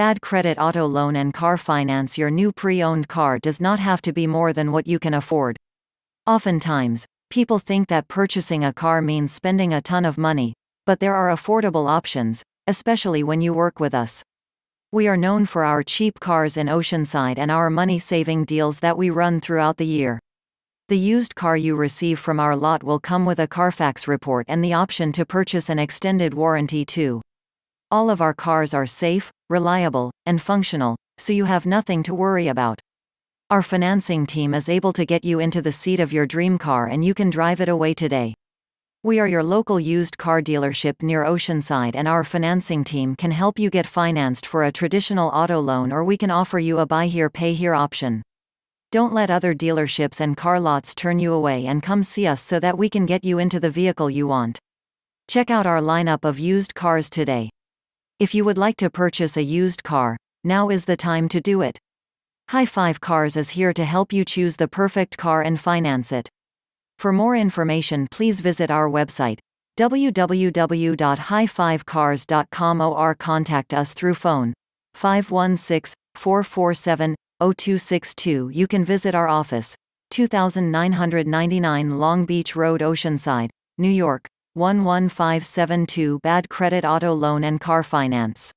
Bad credit auto loan and car finance Your new pre-owned car does not have to be more than what you can afford. Oftentimes, people think that purchasing a car means spending a ton of money, but there are affordable options, especially when you work with us. We are known for our cheap cars in Oceanside and our money-saving deals that we run throughout the year. The used car you receive from our lot will come with a Carfax report and the option to purchase an extended warranty too. All of our cars are safe, reliable, and functional, so you have nothing to worry about. Our financing team is able to get you into the seat of your dream car and you can drive it away today. We are your local used car dealership near Oceanside and our financing team can help you get financed for a traditional auto loan or we can offer you a buy here pay here option. Don't let other dealerships and car lots turn you away and come see us so that we can get you into the vehicle you want. Check out our lineup of used cars today. If you would like to purchase a used car, now is the time to do it. High Five Cars is here to help you choose the perfect car and finance it. For more information, please visit our website www.high5cars.com or contact us through phone 516 447 0262. You can visit our office, 2999 Long Beach Road, Oceanside, New York. 11572 Bad Credit Auto Loan and Car Finance